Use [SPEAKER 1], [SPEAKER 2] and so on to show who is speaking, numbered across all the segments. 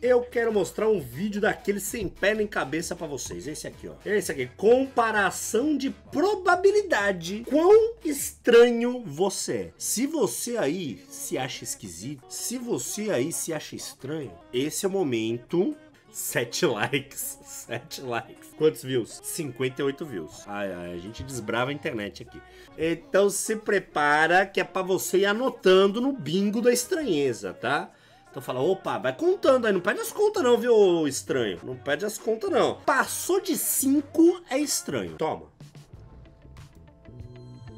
[SPEAKER 1] eu quero mostrar um vídeo daquele sem pé nem cabeça para vocês. Esse aqui, ó. Esse aqui. Comparação de probabilidade. Quão estranho você é. Se você aí se acha esquisito, se você aí se acha estranho, esse é o momento 7 likes. 7 likes. Quantos views? 58 views. Ai, ai, a gente desbrava a internet aqui. Então se prepara que é para você ir anotando no bingo da estranheza, tá? Então fala, opa, vai contando aí, não perde as contas não, viu, estranho. Não perde as contas não. Passou de 5 é
[SPEAKER 2] estranho. Toma.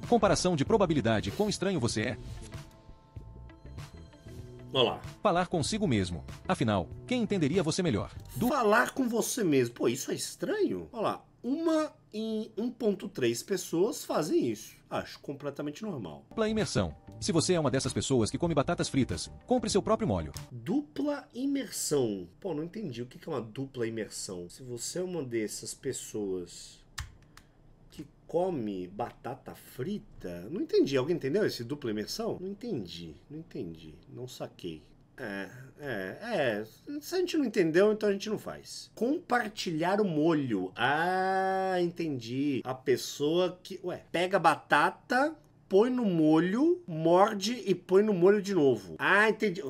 [SPEAKER 2] Comparação de probabilidade, quão estranho você é. Olá. Falar consigo mesmo. Afinal, quem entenderia você melhor? Falar com você mesmo. Pô, isso é estranho. Olá.
[SPEAKER 1] Uma em 1.3 pessoas fazem isso. Acho completamente normal.
[SPEAKER 2] Dupla imersão. Se você é uma dessas pessoas que come batatas fritas, compre seu próprio molho.
[SPEAKER 1] Dupla imersão. Pô, não entendi o que é uma dupla imersão. Se você é uma dessas pessoas come batata frita? Não entendi. Alguém entendeu esse dupla imersão? Não entendi, não entendi. Não saquei. É, é, é. Se a gente não entendeu, então a gente não faz. Compartilhar o molho. Ah, entendi. A pessoa que. Ué, pega batata, põe no molho, morde e põe no molho de novo. Ah, entendi.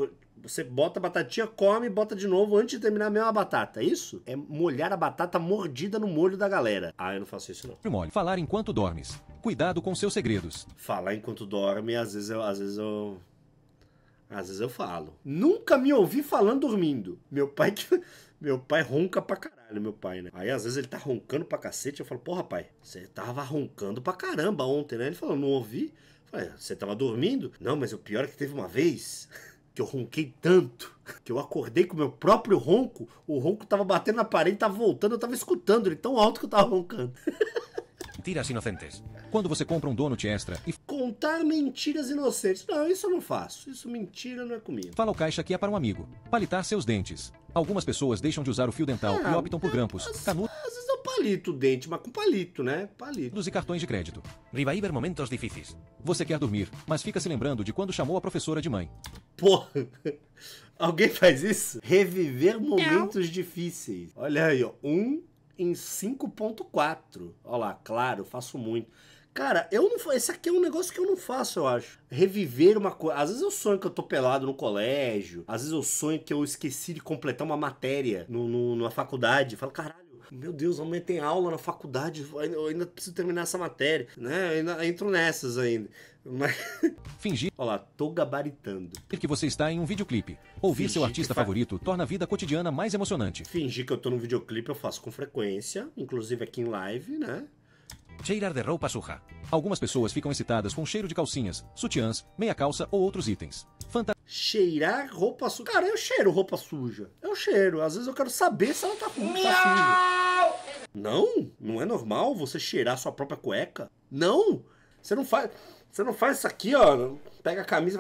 [SPEAKER 1] Você bota a batatinha, come, bota de novo antes de terminar a mesma batata. É isso é molhar a batata mordida no molho da galera. Ah, eu não faço isso
[SPEAKER 2] não. Molho. Falar enquanto dormes. Cuidado com seus segredos. Falar enquanto dorme, às
[SPEAKER 1] vezes eu, às vezes eu às vezes eu falo. Nunca me ouvi falando dormindo. Meu pai que meu pai ronca pra caralho, meu pai, né? Aí às vezes ele tá roncando pra cacete, eu falo: "Porra, pai, você tava roncando pra caramba ontem, né?" Ele falou: "Não ouvi". Eu falei: "Você tava dormindo?" "Não, mas o pior é que teve uma vez". que eu ronquei tanto, que eu acordei com o meu próprio ronco, o ronco tava batendo na parede, tava voltando, eu tava escutando ele tão alto que eu tava roncando.
[SPEAKER 2] Mentiras inocentes. Quando você compra um donut extra e.
[SPEAKER 1] Contar mentiras
[SPEAKER 2] inocentes. Não, isso eu não faço. Isso mentira não é comigo. Fala o caixa que é para um amigo. Palitar seus dentes. Algumas pessoas deixam de usar o fio dental ah, e optam por grampos, canudos palito, dente, mas com palito, né? Palito. E cartões de crédito. Rivaíber momentos difíceis. Você quer dormir, mas fica se lembrando de quando chamou a professora de mãe. Porra! Alguém faz isso?
[SPEAKER 1] Reviver momentos Não. difíceis. Olha aí, ó. Um em 5.4. Olha lá, claro, faço muito. Cara, eu não esse aqui é um negócio que eu não faço, eu acho. Reviver uma coisa. Às vezes eu sonho que eu tô pelado no colégio, às vezes eu sonho que eu esqueci de completar uma matéria no, no, numa faculdade. Eu falo, caralho, meu Deus, amanhã tem aula na faculdade, eu ainda preciso terminar essa matéria, né? Eu ainda entro nessas ainda. Mas...
[SPEAKER 2] Fingir. Olha lá, tô gabaritando. Que você está em um videoclipe. Ouvir Fingir seu artista fa... favorito torna a vida cotidiana mais emocionante. Fingir que eu tô num videoclipe eu faço com frequência, inclusive aqui em live, né? Cheirar de roupa suja. Algumas pessoas ficam excitadas com cheiro de calcinhas, sutiãs, meia calça ou outros itens. Fantástico cheirar roupa suja. Cara, eu cheiro roupa suja.
[SPEAKER 1] Eu cheiro. Às vezes eu quero saber se ela tá, com... tá suja. Não, não é normal você cheirar sua própria cueca. Não, você não faz, você não faz isso aqui, ó. Pega a camisa e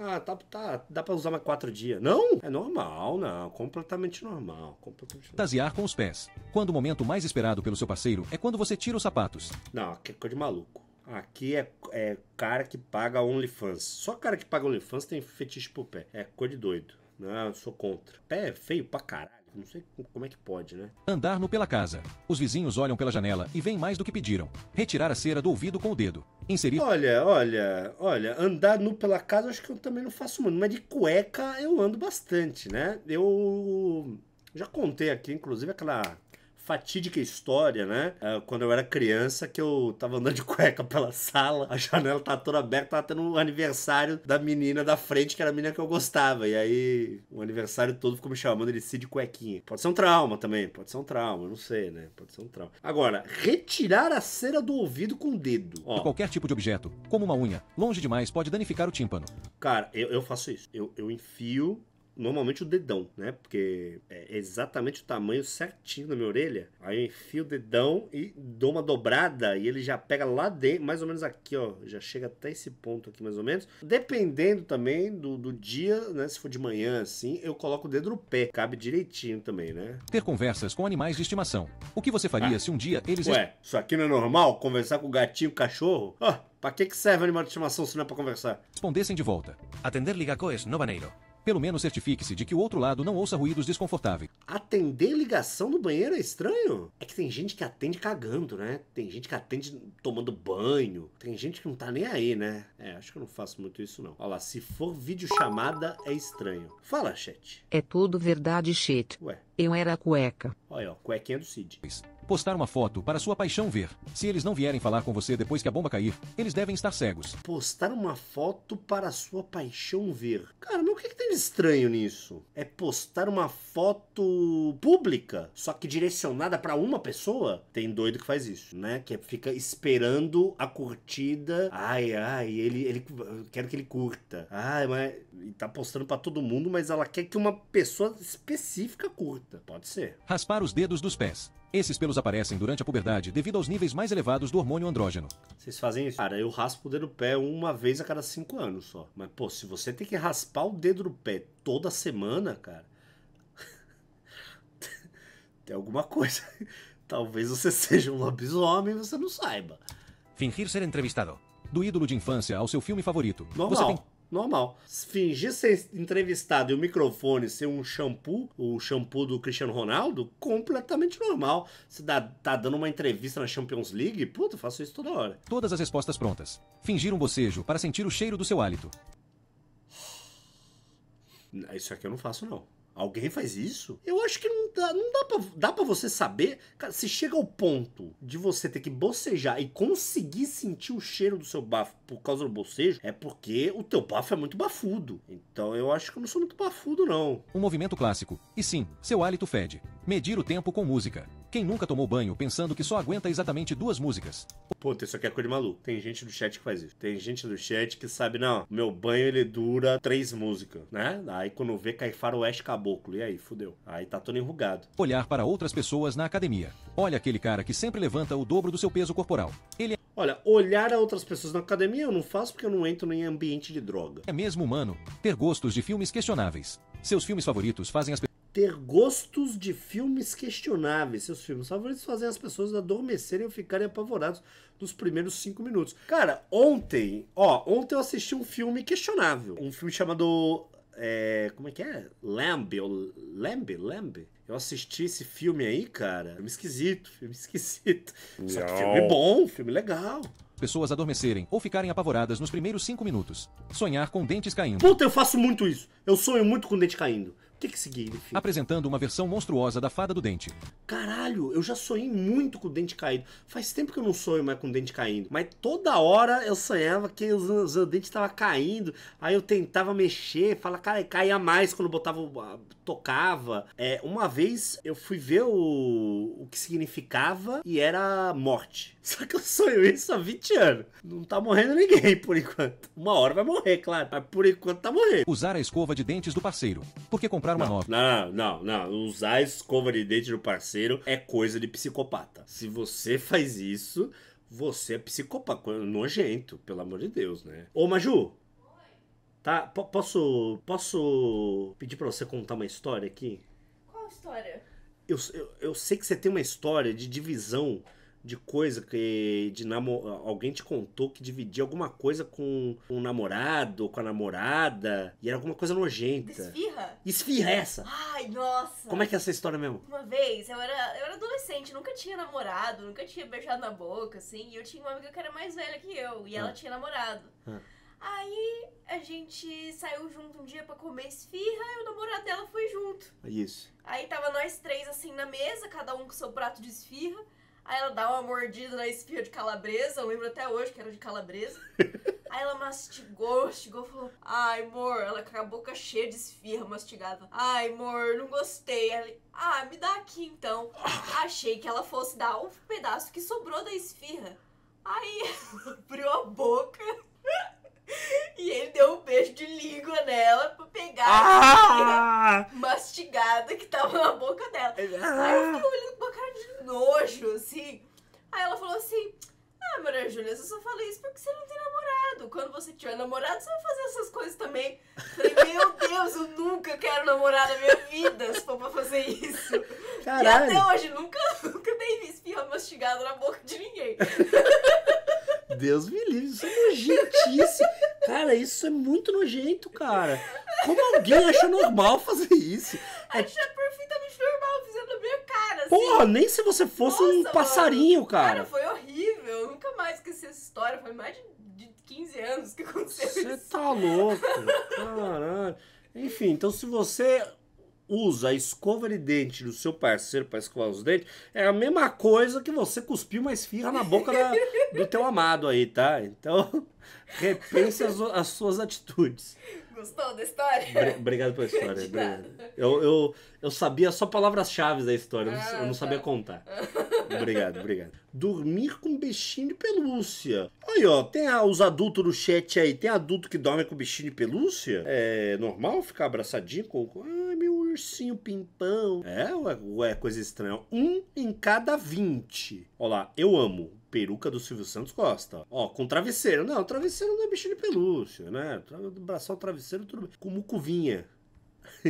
[SPEAKER 1] fala, ah, tá, tá, dá pra usar mais quatro dias. Não? É normal, não. Completamente normal. Completamente normal.
[SPEAKER 2] Tasear com os pés. Quando o momento mais esperado pelo seu parceiro é quando você tira os sapatos.
[SPEAKER 1] Não, que coisa de maluco. Aqui é, é cara que paga OnlyFans. Só cara que paga OnlyFans tem fetiche pro pé. É cor de doido. Não, eu sou contra. Pé é feio pra caralho. Não sei como é que pode, né?
[SPEAKER 2] Andar no pela casa. Os vizinhos olham pela janela e vêm mais do que pediram. Retirar a cera do ouvido com o dedo. Inserir. Olha, olha,
[SPEAKER 1] olha. Andar nu pela casa acho que eu também não faço muito. Mas de cueca eu ando bastante, né? Eu. Já contei aqui, inclusive, aquela fatídica história, né? É, quando eu era criança, que eu tava andando de cueca pela sala, a janela tá toda aberta, tava tendo um aniversário da menina da frente, que era a menina que eu gostava. E aí, o aniversário todo ficou me chamando de Cid Cuequinha. Pode ser um trauma também, pode ser um trauma, não sei, né? Pode ser um trauma.
[SPEAKER 2] Agora, retirar a cera do ouvido com o dedo. Ó. Qualquer tipo de objeto, como uma unha, longe demais pode danificar o tímpano.
[SPEAKER 1] Cara, eu, eu faço isso. Eu, eu enfio normalmente o dedão, né? Porque é exatamente o tamanho certinho da minha orelha. Aí eu enfio o dedão e dou uma dobrada e ele já pega lá dentro, mais ou menos aqui, ó. Já chega até esse ponto aqui, mais ou menos. Dependendo também do, do dia, né? Se for de manhã, assim, eu coloco o dedo no pé. Cabe direitinho também, né?
[SPEAKER 2] Ter conversas com animais de estimação. O que você faria ah. se um dia eles... Ué,
[SPEAKER 1] isso aqui não é normal? Conversar com o gatinho, o cachorro? Ah, pra que, que serve animal de estimação se não é pra conversar?
[SPEAKER 2] Respondessem de volta. Atender ligacoes, no banheiro pelo menos certifique-se de que o outro lado não ouça ruídos desconfortáveis.
[SPEAKER 1] Atender ligação no banheiro é estranho? É que tem gente que atende cagando, né? Tem gente que atende tomando banho. Tem gente que não tá nem aí, né? É, acho que eu não faço muito isso não. Olha lá, se for videochamada é estranho. Fala, chat. É tudo verdade, chat. Ué. Eu era a cueca.
[SPEAKER 2] Olha, ó, cuequinha do Cid. Isso postar uma foto para sua paixão ver. Se eles não vierem falar com você depois que a bomba cair, eles devem estar cegos. Postar uma foto para sua paixão ver. Cara, mas o que, que tem de estranho nisso? É postar uma
[SPEAKER 1] foto pública, só que direcionada para uma pessoa? Tem doido que faz isso, né? Que fica esperando a curtida. Ai, ai, ele, ele quero que ele curta. Ai, mas e tá postando para todo mundo, mas ela quer que uma pessoa específica curta. Pode ser.
[SPEAKER 2] Raspar os dedos dos pés. Esses pelos aparecem durante a puberdade devido aos níveis mais elevados do hormônio andrógeno.
[SPEAKER 1] Vocês fazem isso? Cara, eu raspo o dedo do pé uma vez a cada cinco anos só. Mas, pô, se você tem que raspar o dedo do pé toda semana, cara. tem alguma coisa. Talvez você seja um
[SPEAKER 2] lobisomem e você não saiba. Fingir ser entrevistado. Do ídolo de infância ao seu filme favorito. Normal. Você tem
[SPEAKER 1] normal. Fingir ser entrevistado e o microfone ser um shampoo, o shampoo do Cristiano Ronaldo, completamente normal. Você dá, tá dando uma entrevista na
[SPEAKER 2] Champions League, puta, faço isso toda hora. Todas as respostas prontas. Fingir um bocejo para sentir o cheiro do seu hálito. Isso aqui eu não faço, não. Alguém
[SPEAKER 1] faz isso? Eu acho que não dá, não dá pra, dá pra você saber. Cara, se chega ao ponto de você ter que bocejar e conseguir sentir o cheiro do seu bafo por causa do bocejo, é porque
[SPEAKER 2] o teu bafo é muito bafudo. Então eu acho que eu não sou muito bafudo, não. Um movimento clássico. E sim, seu hálito fede. Medir o tempo com música. Quem nunca tomou banho pensando que só aguenta exatamente duas músicas?
[SPEAKER 1] Puta, isso aqui é coisa de maluco. Tem gente do chat que faz isso. Tem gente do chat que sabe, não, meu banho ele dura três músicas, né? Aí quando vê, cai faroeste caboclo. E aí,
[SPEAKER 2] fudeu. Aí tá todo enrugado. Olhar para outras pessoas na academia. Olha aquele cara que sempre levanta o dobro do seu peso corporal.
[SPEAKER 1] Ele é... Olha, olhar a outras pessoas na academia eu não faço porque eu não entro em
[SPEAKER 2] ambiente de droga. É mesmo humano ter gostos de filmes questionáveis. Seus filmes favoritos fazem as pessoas
[SPEAKER 1] ter gostos de filmes questionáveis. Seus filmes favoritos fazem as pessoas adormecerem ou ficarem apavorados nos primeiros cinco minutos. Cara, ontem, ó, ontem eu assisti um filme questionável. Um filme chamado. É, como é que é? Lamb? Lamb? Lamb? Eu assisti esse filme aí, cara. Filme esquisito, filme esquisito. Não. Só que filme bom, filme legal
[SPEAKER 2] pessoas adormecerem ou ficarem apavoradas nos primeiros cinco minutos. Sonhar com dentes caindo. Puta, eu faço muito isso. Eu sonho muito com dente caindo que, que Apresentando uma versão monstruosa da fada do dente.
[SPEAKER 1] Caralho, eu já sonhei muito com o dente caído. Faz tempo que eu não sonho mais com o dente caindo. Mas toda hora eu sonhava que o dente estava caindo. Aí eu tentava mexer, fala, cara, caía mais quando botava tocava. É, uma vez eu fui ver o, o que significava e era morte. Só que eu sonho isso há 20 anos. Não tá morrendo ninguém por enquanto. Uma hora vai
[SPEAKER 2] morrer, claro. Mas por enquanto tá morrendo. Usar a escova de dentes do parceiro. Por que comprar uma não, nova?
[SPEAKER 1] Não, não, não. Usar a escova de dentes do parceiro é coisa de psicopata. Se você faz isso, você é psicopata. Nojento, pelo amor de Deus, né? Ô, Maju, Tá? P posso, posso pedir para você contar uma história aqui?
[SPEAKER 3] Qual história?
[SPEAKER 1] Eu, eu, eu, sei que você tem uma história de divisão de coisa que de namo... alguém te contou que dividia alguma coisa com um namorado, com a namorada, e era alguma coisa nojenta. Esfirra?
[SPEAKER 3] Esfirra é essa! Ai, nossa! Como é que é
[SPEAKER 1] essa história mesmo?
[SPEAKER 3] Uma vez, eu era, eu era adolescente, nunca tinha namorado, nunca tinha beijado na boca, assim, e eu tinha uma amiga que era mais velha que eu, e ah. ela tinha namorado. Ah. Aí a gente saiu junto um dia para comer esfirra e o namorado dela foi junto. Isso. Aí tava nós três assim na mesa, cada um com seu prato de esfirra. Aí ela dá uma mordida na esfirra de calabresa, eu lembro até hoje que era de calabresa. Aí ela mastigou, mastigou, falou: Ai, amor, ela com a boca cheia de esfirra, mastigava. Ai, amor, não gostei. Ela, ah, me dá aqui então. Achei que ela fosse dar um pedaço que sobrou da esfirra. Aí abriu a boca. E ele deu um beijo de língua nela pra pegar ah! a mastigada que tava na boca dela. Ah! Aí eu fiquei ah! olhando com uma cara de nojo, assim. Aí ela falou assim: Ah, Maria Júlia, eu só falei isso porque você não tem namorado. Quando você tiver namorado, você vai fazer essas coisas também. Eu falei, meu Deus, eu nunca quero namorar na minha vida se for pra fazer isso. Caralho. E até hoje, nunca, nunca dei espirra mastigada na boca de ninguém.
[SPEAKER 1] Deus me livre, isso é nojentíssimo, Cara, isso é muito nojento, cara. Como alguém acha normal fazer isso? É... Acha
[SPEAKER 3] é perfeitamente normal, fazendo a minha cara. Assim. Porra, nem se você fosse Nossa, um passarinho, mano. cara. Cara, foi horrível. Eu nunca mais esqueci essa história. Foi mais de 15 anos que aconteceu Cê isso. Você
[SPEAKER 1] tá louco. Caralho. Enfim, então se você usa a escova de dente do seu parceiro para escovar os dentes, é a mesma coisa que você cuspir uma esfirra na boca da, do teu amado aí, tá? Então, repense as, as suas atitudes.
[SPEAKER 3] Gostou da história? Obrigado pela história.
[SPEAKER 1] Eu, eu, eu sabia só palavras-chave da história, ah, eu não ah, sabia tá. contar. Obrigado, obrigado. Dormir com bichinho de pelúcia. Aí, ó, tem a, os adultos no chat aí. Tem adulto que dorme com bichinho de pelúcia? É normal ficar abraçadinho com. Ai, meu ursinho pimpão. É, ou é, ou é coisa estranha? Um em cada vinte. Olha lá, eu amo peruca do Silvio Santos Costa. Ó, com travesseiro. Não, travesseiro não é bichinho de pelúcia, né? Braçal travesseiro, tudo bem. Com mucuvinha.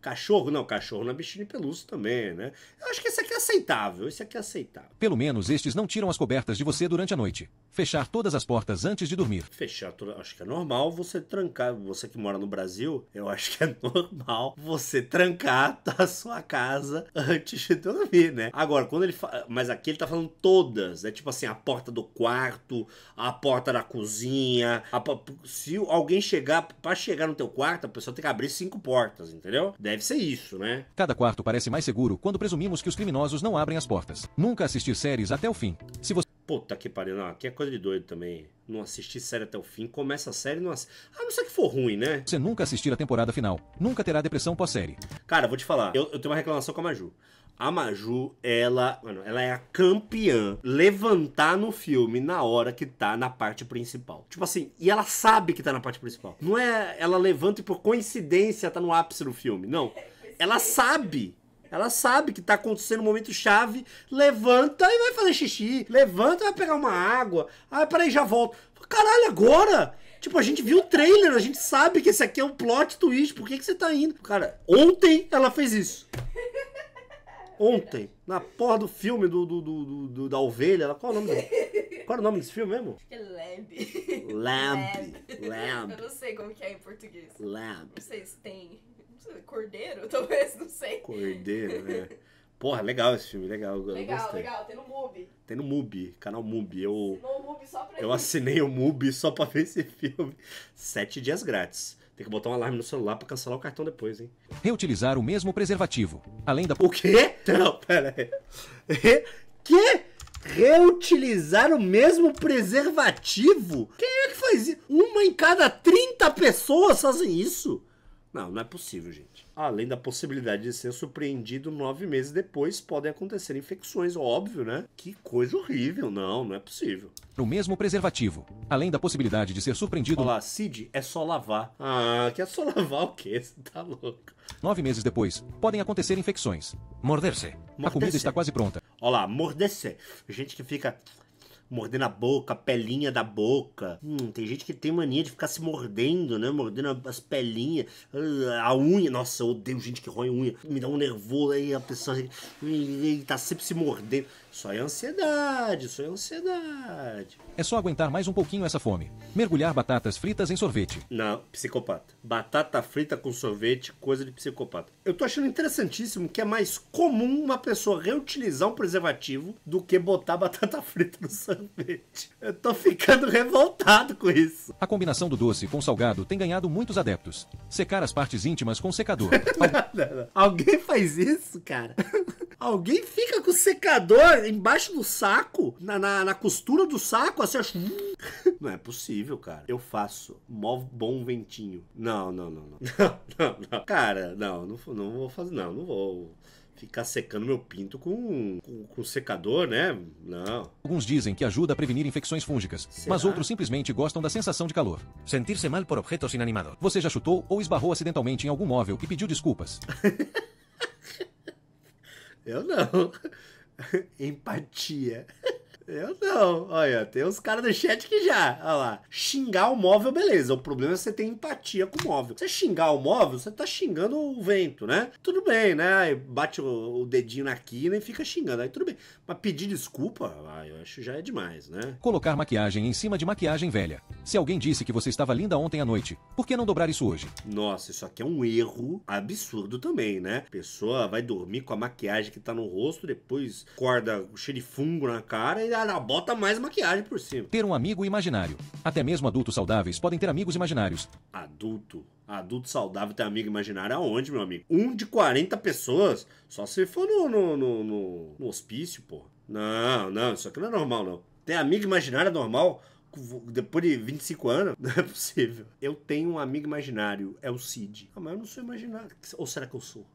[SPEAKER 1] Cachorro, não, cachorro não é bichinho de pelúcia também, né? Eu acho que esse aqui é aceitável, esse aqui é aceitável.
[SPEAKER 2] Pelo menos estes não tiram as cobertas de você durante a noite. Fechar todas as portas antes de dormir.
[SPEAKER 1] Fechar tudo, Acho que é normal você trancar. Você que mora no Brasil, eu acho que é normal você trancar a sua casa antes de dormir, né? Agora, quando ele. fala. Mas aqui ele tá falando todas. É né? tipo assim, a porta do quarto, a porta da cozinha. A... Se alguém chegar. para chegar no teu quarto, a pessoa tem que abrir cinco portas, entendeu? Deve Deve ser isso,
[SPEAKER 2] né? Cada quarto parece mais seguro quando presumimos que os criminosos não abrem as portas. Nunca assistir séries até o fim. Se você
[SPEAKER 1] Puta que pariu, não, aqui é coisa de doido também. Não assistir série até o fim, começa a série
[SPEAKER 2] e não assiste. A ah, não ser que for ruim, né? Você nunca assistir a temporada final, nunca terá depressão pós-série.
[SPEAKER 1] Cara, vou te falar, eu, eu tenho uma reclamação com a Maju. A Maju, ela, mano, ela
[SPEAKER 2] é a campeã
[SPEAKER 1] levantar no filme na hora que tá na parte principal. Tipo assim, e ela sabe que tá na parte principal. Não é ela levanta e por coincidência tá no ápice do filme. Não. Ela sabe. Ela sabe que tá acontecendo um momento chave, levanta e vai fazer xixi, levanta e vai pegar uma água. Ah, peraí, já volto. Caralho, agora? Tipo, a gente viu o trailer, a gente sabe que esse aqui é um plot twist, por que, que você tá indo? Cara, ontem ela fez isso ontem, na porra do filme do, do, do, do da ovelha. Qual é o nome dele? Qual era é o nome desse filme mesmo? Acho
[SPEAKER 3] que é Lamb. Lamb. Lamb. Eu não sei como que é em português. Lamb. Não sei se tem. cordeiro, talvez, não sei. Cordeiro,
[SPEAKER 1] né? Porra, legal esse filme, legal. Legal, legal,
[SPEAKER 3] tem no Mubi.
[SPEAKER 1] Tem no Mubi, canal Mubi. Eu, o
[SPEAKER 3] Mubi só pra eu assinei
[SPEAKER 1] o Mubi só pra ver esse filme. Sete dias grátis. Tem que botar um alarme no celular para cancelar o cartão depois, hein?
[SPEAKER 2] Reutilizar o mesmo preservativo. Além da. O quê? Não, pera aí.
[SPEAKER 1] quê? Reutilizar o mesmo preservativo? Quem é que faz isso? Uma em cada 30 pessoas fazem isso. Não, não é possível, gente. Além da possibilidade de ser surpreendido nove meses depois, podem acontecer infecções, óbvio, né? Que coisa horrível. Não, não é possível.
[SPEAKER 2] O mesmo preservativo. Além da possibilidade de ser surpreendido. Olha lá, Cid,
[SPEAKER 1] é só lavar. Ah, que é só lavar o quê? Você tá louco.
[SPEAKER 2] Nove meses depois, podem acontecer infecções. Morder-se. A comida está quase pronta.
[SPEAKER 1] Olha lá, morder-se. Gente que fica mordendo a boca, a pelinha da boca. Hum, tem gente que tem mania de ficar se mordendo, né? Mordendo as pelinhas, ah, a unha. Nossa, eu odeio gente que roe unha. Me dá um nervoso aí, a pessoa assim, tá sempre se mordendo. Só é ansiedade, só é ansiedade.
[SPEAKER 2] É só aguentar mais um pouquinho essa fome. Mergulhar batatas fritas em sorvete. Não, psicopata. Batata frita com sorvete, coisa de psicopata. Eu tô achando
[SPEAKER 1] interessantíssimo que é mais comum uma pessoa reutilizar um preservativo do que botar batata frita no sorvete. Eu tô ficando
[SPEAKER 2] revoltado com isso. A combinação do doce com salgado tem ganhado muitos adeptos. Secar as partes íntimas com secador. Al...
[SPEAKER 1] Alguém faz isso, cara? Alguém fica com o secador embaixo do saco, na, na, na costura do saco, assim, acho... Hum. Não é possível, cara. Eu faço. Mó bom ventinho. Não, não, não, não. Não, não, não. Cara, não, não, não vou fazer. Não, não vou ficar secando meu pinto com, com, com, secador, né? Não.
[SPEAKER 2] Alguns dizem que ajuda a prevenir infecções fúngicas, Será? mas outros simplesmente gostam da sensação de calor. Sentir-se mal por objetos inanimados. Você já chutou ou esbarrou acidentalmente em algum móvel e pediu desculpas?
[SPEAKER 1] Eu não. Empatia. Eu não. Olha, tem uns caras do chat que já. Olha lá. Xingar o móvel, beleza. O problema é você ter empatia com o móvel. Você xingar o móvel, você tá xingando o vento, né? Tudo bem, né? Aí bate o, dedinho na quina e fica xingando. Aí tudo bem. Mas pedir desculpa, ah, eu acho já é demais, né?
[SPEAKER 2] Colocar maquiagem em cima de maquiagem velha. Se alguém disse que você estava linda ontem à noite, por que não dobrar isso hoje?
[SPEAKER 1] Nossa, isso aqui é um erro absurdo também, né? A pessoa vai dormir com a maquiagem que tá no rosto, depois acorda cheio de fungo na cara
[SPEAKER 2] e cara bota mais maquiagem por cima. Ter um amigo imaginário. Até mesmo adultos saudáveis podem ter amigos imaginários.
[SPEAKER 1] Adulto. Adulto saudável tem amigo imaginário aonde, meu amigo? Um de 40 pessoas. Só se for no, no, no, no, no hospício, pô. Não, não, isso aqui não é normal, não. Ter amigo imaginário é normal depois de 25 anos? Não é possível. Eu tenho um amigo imaginário, é o Cid. Ah, mas eu não sou imaginário. Ou será que eu sou?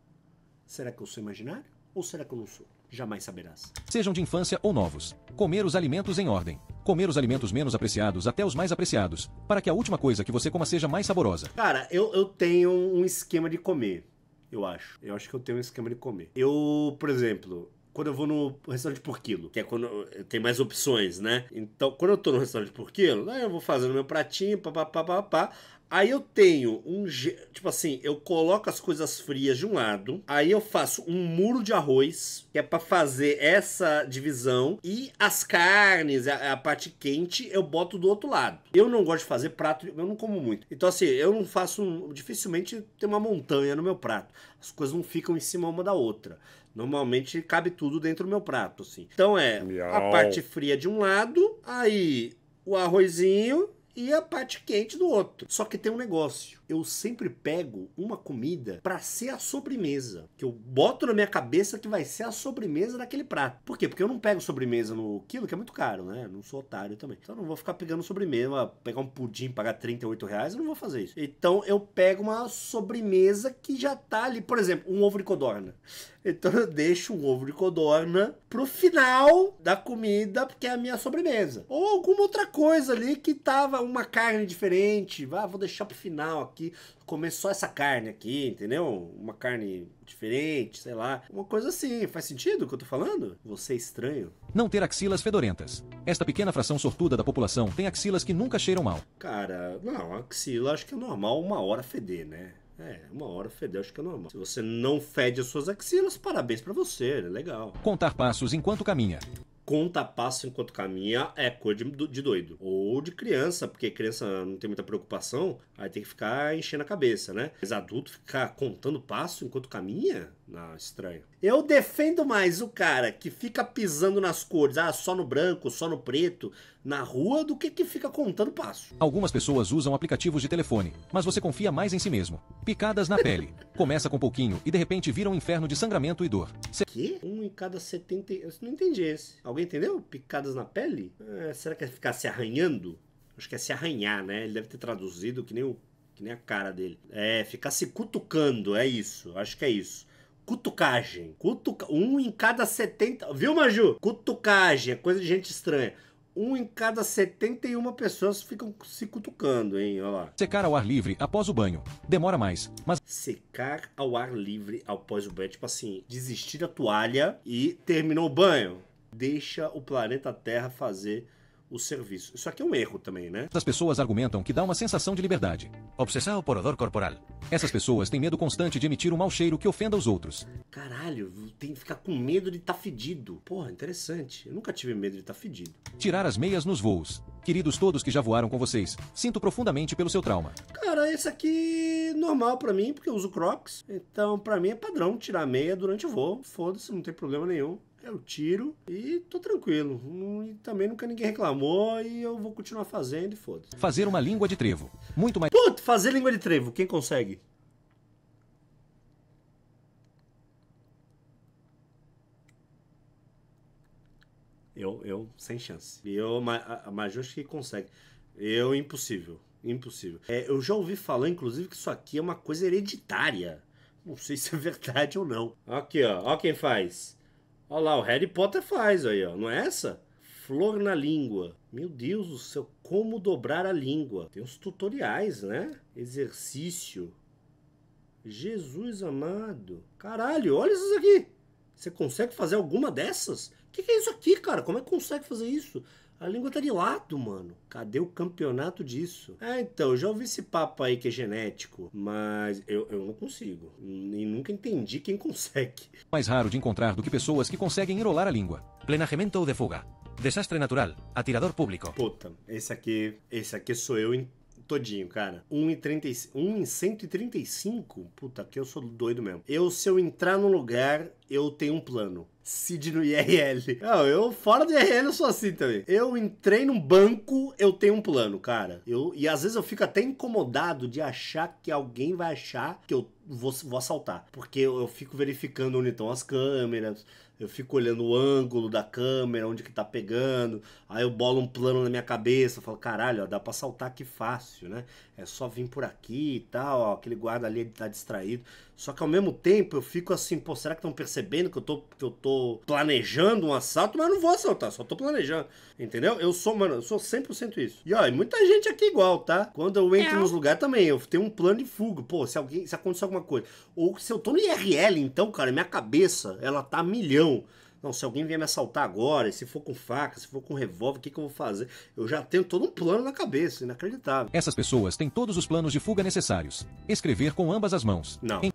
[SPEAKER 1] Será que eu sou imaginário? Ou será que eu não sou? jamais saberás.
[SPEAKER 2] Sejam de infância ou novos, comer os alimentos em ordem. Comer os alimentos menos apreciados até os mais apreciados, para que a última coisa que você coma seja mais saborosa.
[SPEAKER 1] Cara, eu, eu tenho um esquema de comer, eu acho. Eu acho que eu tenho um esquema de comer. Eu, por exemplo, quando eu vou no restaurante por quilo, que é quando tem mais opções, né? Então, quando eu tô no restaurante por quilo, né, eu vou fazendo meu pratinho, papapá, papapá. Aí eu tenho um. Tipo assim, eu coloco as coisas frias de um lado, aí eu faço um muro de arroz, que é para fazer essa divisão, e as carnes, a, a, parte quente, eu boto do outro lado. Eu não gosto de fazer prato, eu não como muito. Então, assim, eu não faço. Dificilmente tem uma montanha no meu prato. As coisas não ficam em cima uma da outra. Normalmente cabe tudo dentro do meu prato, assim. Então é Miau. a parte fria de um lado, aí o arrozinho e a parte quente do outro. Só que tem um negócio eu sempre pego uma comida para ser a sobremesa. Que eu boto na minha cabeça que vai ser a sobremesa daquele prato. Por quê? Porque eu não pego sobremesa no quilo, que é muito caro, né? Eu não sou otário também. Então eu não vou ficar pegando sobremesa, pegar um pudim, pagar 38 reais, eu não vou fazer isso. Então eu pego uma sobremesa que já tá ali, por exemplo, um ovo de codorna. Então eu deixo um ovo de codorna pro final da comida, porque é a minha sobremesa. Ou alguma outra coisa ali que tava uma carne diferente. Ah, vou deixar pro final aqui começou essa carne aqui, entendeu? Uma carne diferente, sei lá. Uma coisa assim. Faz sentido o que eu tô falando? Você é estranho.
[SPEAKER 2] Não ter axilas fedorentas. Esta pequena fração sortuda da população tem axilas que nunca cheiram mal.
[SPEAKER 1] Cara, não, axila acho que é normal uma hora feder, né? É, uma hora feder acho que é normal. Se você não fede as suas axilas, parabéns para você, é legal.
[SPEAKER 2] Contar passos enquanto caminha
[SPEAKER 1] conta passo enquanto caminha é coisa de, de doido. Ou de criança, porque criança não tem muita preocupação, aí tem que ficar enchendo a cabeça, né? Mas adulto ficar contando passo enquanto caminha?
[SPEAKER 2] Não, estranho.
[SPEAKER 1] Eu defendo mais o cara que fica pisando nas cores, ah, só no branco, só no preto, na rua do que que fica contando passo.
[SPEAKER 2] Algumas pessoas usam aplicativos de telefone, mas você confia mais em si mesmo. Picadas na pele. Começa com pouquinho e de repente vira um inferno de sangramento e dor.
[SPEAKER 1] Se... Que? Um em cada 70. Eu não entendi esse. Alguém entendeu? Picadas na pele? É, será que é ficar se arranhando? Acho que é se arranhar, né? Ele deve ter traduzido que nem, o... que nem a cara dele. É, ficar se cutucando, é isso. Acho que é isso cutucagem. Cutuca... Um em cada 70. Viu, Maju? Cutucagem, é coisa de gente estranha um em cada 71 pessoas ficam se cutucando, hein? Olha lá.
[SPEAKER 2] Secar ao ar livre após o banho. Demora mais,
[SPEAKER 1] mas. Secar ao ar livre após o banho. Tipo assim, desistir da toalha e terminou o banho. Deixa o planeta Terra fazer o serviço. Isso aqui é um erro também, né?
[SPEAKER 2] As pessoas argumentam que dá uma sensação de liberdade. Obsessão por odor corporal. Essas pessoas têm medo constante de emitir um mau cheiro que ofenda os outros.
[SPEAKER 1] Caralho, tem que ficar com medo de estar tá fedido. Porra, interessante. Eu nunca tive medo de estar tá fedido.
[SPEAKER 2] Tirar as meias nos voos. Queridos todos que já voaram com vocês, sinto profundamente pelo seu trauma.
[SPEAKER 1] Cara, esse aqui é normal para mim, porque eu uso Crocs. Então, para mim é padrão tirar meia durante o voo. Foda-se, não tem problema nenhum eu é tiro e tô tranquilo. E também nunca ninguém reclamou e eu vou continuar fazendo e foda-se.
[SPEAKER 2] Fazer uma língua de trevo. Muito mais. Puta, fazer língua de trevo, quem consegue?
[SPEAKER 1] Eu, eu, sem chance. Eu, mas eu acho que consegue. Eu, impossível. Impossível. É, eu já ouvi falar, inclusive, que isso aqui é uma coisa hereditária. Não sei se é verdade ou não. Aqui, ó. Ó quem faz. Olha lá, o Harry Potter faz aí, ó. Não é essa? Flor na língua. Meu Deus do céu, como dobrar a língua? Tem uns tutoriais, né? Exercício. Jesus amado. Caralho, olha isso aqui. Você consegue fazer alguma dessas? O que, que, é isso aqui, cara? Como é que consegue fazer isso? A língua tá de lado, mano. Cadê o campeonato disso? Ah, então, eu já ouvi esse papo aí que é genético, mas eu, eu não consigo. E nunca entendi quem
[SPEAKER 2] consegue. Mais raro de encontrar do que pessoas que conseguem enrolar a língua. Plenajamento de fuga. Desastre natural. Atirador público.
[SPEAKER 1] Puta, esse aqui, esse aqui sou eu em todinho, cara. 1 em, 30, 1 em 135? Puta, que eu sou doido mesmo. Eu, se eu entrar num lugar, eu tenho um plano. CID no IRL. Não, eu fora do IRL eu sou assim também. Eu entrei num banco, eu tenho um plano, cara. Eu, e às vezes eu fico até incomodado de achar que alguém vai achar que eu vou, vou assaltar. Porque eu, eu fico verificando onde estão as câmeras, eu fico olhando o ângulo da câmera, onde que tá pegando, aí eu bolo um plano na minha cabeça, falo, caralho, ó, dá pra saltar aqui fácil, né? É só vir por aqui e tal, ó, aquele guarda ali tá distraído. Só que ao mesmo tempo eu fico assim, pô, será que estão percebendo que eu, tô, que eu tô planejando um assalto? Mas eu não vou assaltar, só tô planejando. Entendeu? Eu sou, mano, eu sou 100% isso. E ó, e muita gente aqui igual, tá? Quando eu entro é. nos lugares também, eu tenho um plano de fuga. Pô, se alguém, se acontecer alguma coisa. Ou se eu tô no IRL, então, cara, minha cabeça, ela tá milhão. Não, se alguém vier me assaltar agora, se for com faca, se for com revólver, o que, que eu vou fazer? Eu já tenho todo um plano na cabeça, inacreditável.
[SPEAKER 2] Essas pessoas têm todos os planos de fuga necessários. Escrever com ambas as mãos. Não. Em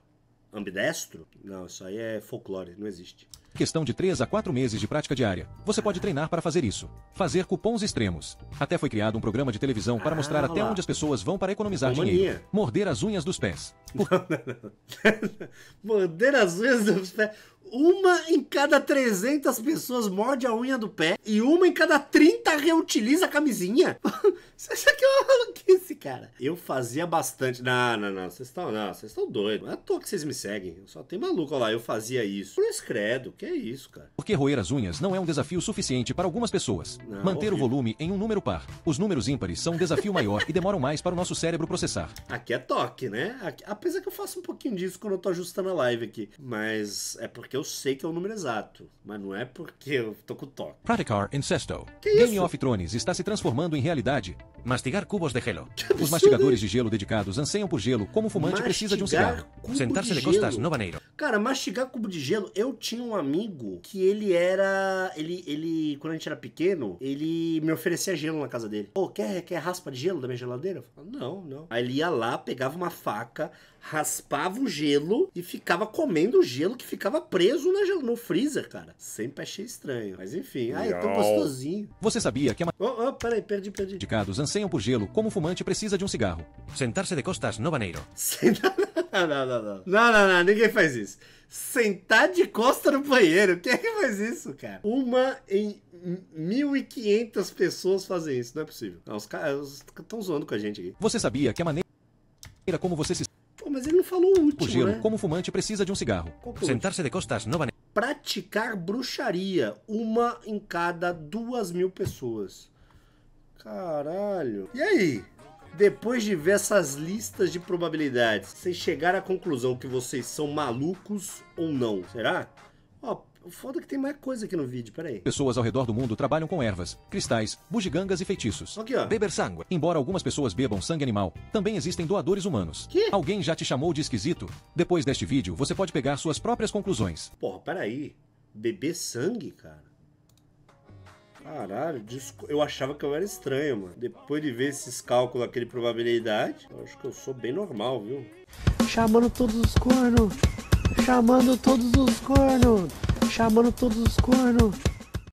[SPEAKER 1] ambidestro? Não, isso aí é folclore, não existe.
[SPEAKER 2] Questão de 3 a 4 meses de prática diária. Você pode treinar para fazer isso. Fazer cupons extremos. Até foi criado um programa de televisão para ah, mostrar até lá. onde as pessoas vão para economizar dinheiro. Morder as unhas dos pés. Por... Não, não, não.
[SPEAKER 1] Morder as unhas dos pés uma em cada 300 pessoas morde a unha do pé e uma em cada 30 reutiliza a camisinha. Isso aqui é uma maluquice, cara. Eu fazia bastante. Não, não, não. Vocês estão, não, vocês estão doidos. Não é à toa que vocês me seguem. Só tem maluco lá. Eu fazia isso. Por credo, que é isso, cara.
[SPEAKER 2] Porque roer as unhas não é um desafio suficiente para algumas pessoas. Não, é Manter horrível. o volume em um número par. Os números ímpares são um desafio maior e demoram mais para o nosso cérebro processar.
[SPEAKER 1] Aqui é toque, né? Aqui... Apesar que eu faço um pouquinho disso quando eu tô ajustando a live aqui. Mas é porque eu eu sei que é o número exato, mas não é porque eu tô com toque.
[SPEAKER 2] Praticar Incesto. Que Game isso? of Thrones está se transformando em realidade. Mastigar cubos de gelo. Os mastigadores de gelo dedicados anseiam por gelo, como o fumante mastigar precisa de um cigarro. Sentar-se de, costas no banheiro.
[SPEAKER 1] Cara, mastigar cubo de gelo, eu tinha um amigo que ele era. Ele, ele quando a gente era pequeno, ele me oferecia gelo na casa dele. Pô, oh, quer, quer raspa de gelo da minha geladeira? Eu falava, não, não. Aí ele ia lá, pegava uma faca, raspava o gelo e ficava comendo o gelo que ficava preso no no freezer, cara. Sempre achei estranho. Mas enfim, ah, é tão gostosinho.
[SPEAKER 2] Você sabia que é a. Oh, oh, peraí, perdi, perdi. Indicados anseiam por gelo como o fumante precisa de um cigarro. Sentar-se de costas no banheiro.
[SPEAKER 1] não, não, não, não.
[SPEAKER 2] Não, não, não, ninguém faz isso.
[SPEAKER 1] Sentar de costa no banheiro. Quem é que faz isso, cara? Uma em 1.500 pessoas fazem isso. Não é possível. Não, ah, os caras estão zoando com a gente aqui. Você
[SPEAKER 2] sabia que a maneira como você se mas ele não falou o último. né? como fumante, precisa de um cigarro. Sentar-se de costas não vale. Praticar bruxaria, uma em cada duas
[SPEAKER 1] mil pessoas. Caralho. E aí? Depois de ver essas listas de probabilidades, sem chegar à conclusão que vocês são malucos ou
[SPEAKER 2] não? Será?
[SPEAKER 1] Ó, o foda é que tem mais coisa aqui no vídeo, peraí.
[SPEAKER 2] Pessoas ao redor do mundo trabalham com ervas, cristais, bugigangas e feitiços. Aqui, ó. Beber sangue. Embora algumas pessoas bebam sangue animal, também existem doadores humanos. Que? Alguém já te chamou de esquisito? Depois deste vídeo, você pode pegar suas próprias conclusões.
[SPEAKER 1] Porra, peraí. Beber sangue, cara? Caralho, eu achava que eu era estranho, mano. Depois de ver esses cálculos aqui de probabilidade, eu acho que eu sou bem normal, viu? Chamando todos os cornos chamando todos os cornos, chamando todos os cornos.